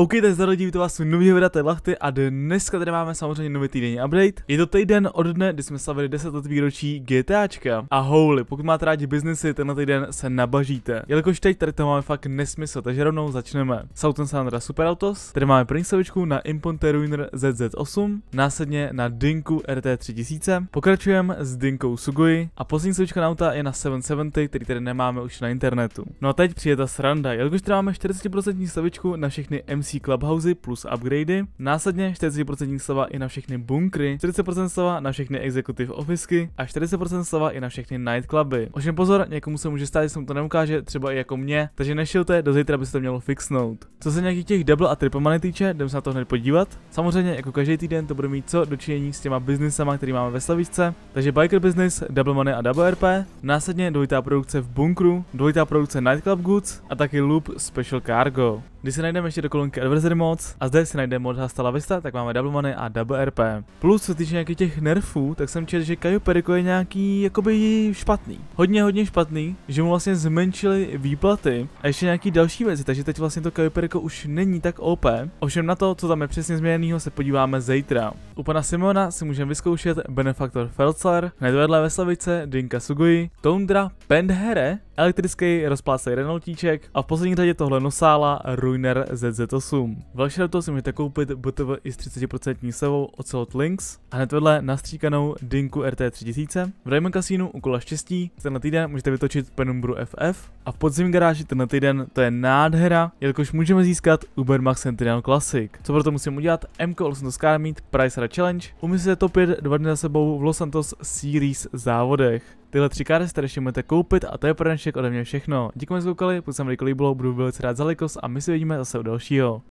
OK, tak zdarno lidi, to vás u nového videa Lachty a dneska tady máme samozřejmě nový týdenní update. Je to týden od dne, kdy jsme slavili 10 let výročí GTAčka. A holy, pokud máte rádi biznesy, tenhle týden se nabažíte. Jelikož teď tady to máme fakt nesmysl, takže rovnou začneme. Southern Sandra Superautos, tady máme první slovičku na Imponte Ruiner ZZ8, následně na Dinku RT3000, pokračujeme s Dinkou Sugoi a poslední slovička na auta je na 770, který tady nemáme už na internetu. No a teď přijde ta sranda, jelikož tady máme 40% slovičku na všechny MC související clubhousey plus upgradey, následně 40% slova i na všechny bunkry, 40% slova na všechny executive officey a 40% slova i na všechny nightcluby. Ovšem pozor, někomu se může stát, že se mu to neukáže, třeba i jako mě, takže nešilte, do zítra by se to mělo fixnout. Co se nějakých těch double a triple money týče, jdem se na to hned podívat. Samozřejmě jako každý týden to bude mít co dočinění s těma biznesama, který máme ve slavičce, takže biker business, double money a double RP, následně dvojitá produkce v bunkru, dvojitá produkce nightclub goods a taky loop special cargo. Když si najdeme ještě do kolonky Adversary Mods a zde si najdeme mod Hastala Vista, tak máme double money a double RP. Plus co týče nějakých těch nerfů, tak jsem četl, že Kajo Periko je nějaký jakoby špatný. Hodně, hodně špatný, že mu vlastně zmenšili výplaty a ještě nějaký další věci, takže teď vlastně to Kajo Periko už není tak OP. Ovšem na to, co tam je přesně změněného, se podíváme zítra. U pana Simona si můžeme vyzkoušet Benefaktor Felcar, hned vedle Veslavice, Dinka Sugui, Tundra, Pendhere, elektrický rozplácej Renaultíček a v poslední řadě tohle nosála Ruiner ZZ8. Velší to si můžete koupit BTV i s 30% sevou Ocelot Links a hned vedle nastříkanou Dinku RT3000. V Diamond Casino u kola štěstí tenhle týden můžete vytočit Penumbru FF, a v podzim garáži tenhle týden to je nádhera, jelikož můžeme získat Ubermax Centurion Classic. Co proto musím udělat? MK Los Car Meet Price Challenge, umyslíte se topit dva dny za sebou v Los Santos Series závodech. Tyhle tři káry si tady ještě můžete koupit a to je pro dnešek ode mě všechno. Děkuji, že koukali, pokud se vám líbilo, budu velice rád za likost a my se vidíme zase u dalšího.